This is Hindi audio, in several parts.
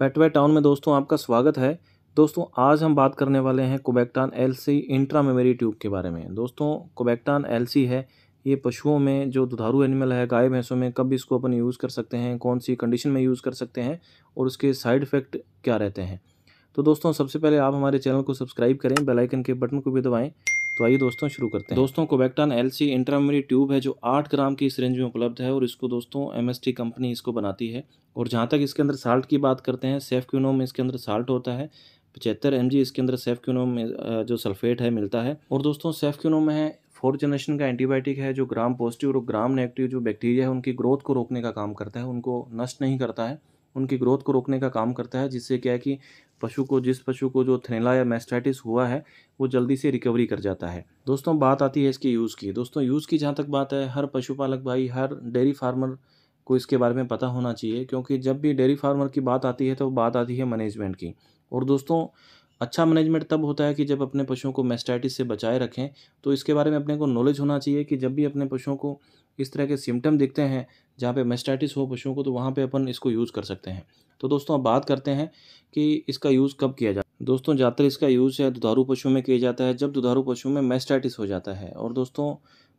पेटवे टाउन में दोस्तों आपका स्वागत है दोस्तों आज हम बात करने वाले हैं कोबैक्टान एलसी इंट्रा मेमोरी ट्यूब के बारे में दोस्तों कोबैक्टान एलसी है ये पशुओं में जो दुधारू एनिमल है गाय भैंसों में कब इसको अपन यूज़ कर सकते हैं कौन सी कंडीशन में यूज़ कर सकते हैं और उसके साइड इफ़ेक्ट क्या रहते हैं तो दोस्तों सबसे पहले आप हमारे चैनल को सब्सक्राइब करें बेलाइकन के बटन को भी दबाएँ तो आइए दोस्तों शुरू करते हैं दोस्तों कोबेक्टन एल सी इंट्रामरी ट्यूब है जो आठ ग्राम की इस रेंज में उपलब्ध है और इसको दोस्तों एम कंपनी इसको बनाती है और जहाँ तक इसके अंदर साल्ट की बात करते हैं सेफ क्यूनो में इसके अंदर साल्ट होता है पचहत्तर एम इसके अंदर सेफ क्यूनो में जो सल्फेट है मिलता है और दोस्तों सेफ क्यूनो में है फोर्थ जनरेशन का एंटीबायोटिक है जो ग्राम पॉजिटिव और ग्राम नेगेटिव जो बैक्टीरिया है उनकी ग्रोथ को रोकने का काम करता है उनको नष्ट नहीं करता है उनकी ग्रोथ को रोकने का काम करता है जिससे क्या है कि पशु को जिस पशु को जो थ्रेला या मेस्टाइटिस हुआ है वो जल्दी से रिकवरी कर जाता है दोस्तों बात आती है इसके यूज़ की दोस्तों यूज़ की जहाँ तक बात है हर पशुपालक भाई हर डेयरी फार्मर को इसके बारे में पता होना चाहिए क्योंकि जब भी डेयरी फार्मर की बात आती है तो बात आती है मैनेजमेंट की और दोस्तों अच्छा मैनेजमेंट तब होता है कि जब अपने पशुओं को मेस्टाइटिस से बचाए रखें तो इसके बारे में अपने को नॉलेज होना चाहिए कि जब भी अपने पशुओं को इस तरह के सिम्टम दिखते हैं जहाँ पे मेस्टाइटिस हो पशुओं को तो वहाँ पे अपन इसको यूज़ कर सकते हैं तो दोस्तों अब बात करते हैं कि इसका यूज़ कब किया जाए दोस्तों ज़्यादातर इसका यूज़ है दुधारू पशुओं में किया जाता है जब दुधारू पशुओं में मेस्टाइटिस हो जाता है और दोस्तों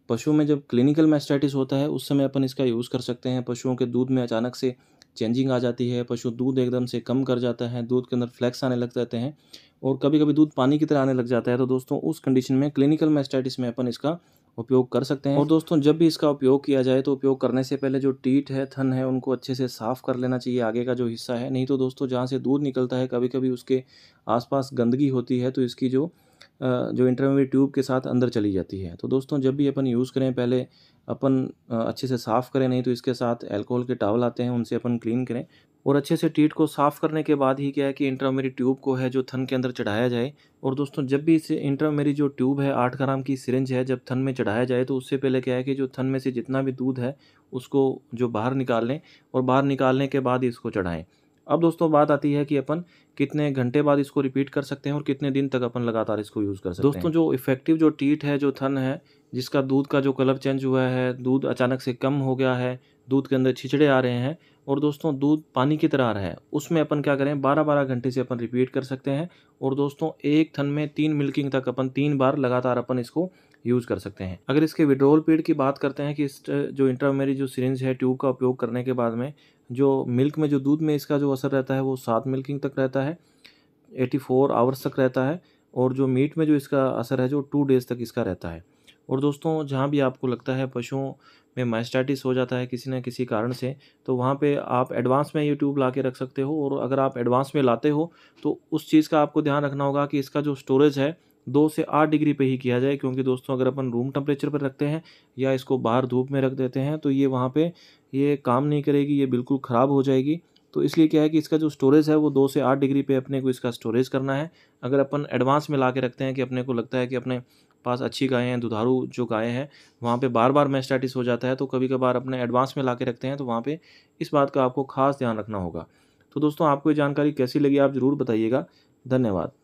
पशुओं में जब क्लिनिकल मेस्टाइटिस होता है उस समय अपन इसका यूज़ कर सकते हैं पशुओं के दूध में अचानक से चेंजिंग आ जाती है पशु दूध एकदम से कम कर जाता है दूध के अंदर फ्लैक्स आने लग जाते हैं और कभी कभी दूध पानी की तरह आने लग जाता है तो दोस्तों उस कंडीशन में क्लिनिकल मैस्टाइटिस में अपन इसका उपयोग कर सकते हैं और दोस्तों जब भी इसका उपयोग किया जाए तो उपयोग करने से पहले जो टीट है थन है उनको अच्छे से साफ़ कर लेना चाहिए आगे का जो हिस्सा है नहीं तो दोस्तों जहाँ से दूध निकलता है कभी कभी उसके आसपास गंदगी होती है तो इसकी जो जो इंटरमेडिएट ट्यूब के साथ अंदर चली जाती है तो दोस्तों जब भी अपन यूज़ करें पहले अपन अच्छे से साफ़ करें नहीं तो इसके साथ अल्कोहल के टावल आते हैं उनसे अपन क्लीन करें और अच्छे से टीट को साफ़ करने के बाद ही क्या है कि इंट्रामेरी ट्यूब को है जो थन के अंदर चढ़ाया जाए और दोस्तों जब भी इसे इंट्रामेरी जो ट्यूब है आठ ग्राम की सिरिंज है जब थन में चढ़ाया जाए तो उससे पहले क्या है कि जो थन में से जितना भी दूध है उसको जो बाहर निकाल लें और बाहर निकालने के बाद इसको चढ़ाएँ अब दोस्तों बात आती है कि अपन कितने घंटे बाद इसको रिपीट कर सकते हैं और कितने दिन तक अपन लगातार इसको यूज़ कर सकते दोस्तों हैं दोस्तों जो इफेक्टिव जो टीट है जो थन है जिसका दूध का जो कलर चेंज हुआ है दूध अचानक से कम हो गया है दूध के अंदर छिचड़े आ रहे हैं और दोस्तों दूध पानी की तरह आ रहा है उसमें अपन क्या करें बारह बारह घंटे से अपन रिपीट कर सकते हैं और दोस्तों एक थन में तीन मिल्किंग तक अपन तीन बार लगातार अपन इसको यूज़ कर सकते हैं अगर इसके विड्रोल पीरियड की बात करते हैं कि इस जो इंटरमेरी जो सिरिंज है ट्यूब का उपयोग करने के बाद में जो मिल्क में जो दूध में इसका जो असर रहता है वो सात मिल्किंग तक रहता है एटी फोर आवर्स तक रहता है और जो मीट में जो इसका असर है जो टू डेज़ तक इसका रहता है और दोस्तों जहाँ भी आपको लगता है पशुओं में माइस्टाइटिस हो जाता है किसी न किसी कारण से तो वहाँ पे आप एडवांस में ये ट्यूब ला के रख सकते हो और अगर आप एडवांस में लाते हो तो उस चीज़ का आपको ध्यान रखना होगा कि इसका जो स्टोरेज है दो से आठ डिग्री पे ही किया जाए क्योंकि दोस्तों अगर अपन रूम टेम्परेचर पर रखते हैं या इसको बाहर धूप में रख देते हैं तो ये वहाँ पे ये काम नहीं करेगी ये बिल्कुल ख़राब हो जाएगी तो इसलिए क्या है कि इसका जो स्टोरेज है वो दो से आठ डिग्री पे अपने को इसका स्टोरेज करना है अगर अपन एडवांस में ला के रखते हैं कि अपने को लगता है कि अपने पास अच्छी गायें हैं दुधारू जो गायें हैं वहाँ पर बार बार मैस्टाइटिस हो जाता है तो कभी कभार अपने एडवांस में ला के रखते हैं तो वहाँ पर इस बात का आपको खास ध्यान रखना होगा तो दोस्तों आपको ये जानकारी कैसी लगी आप ज़रूर बताइएगा धन्यवाद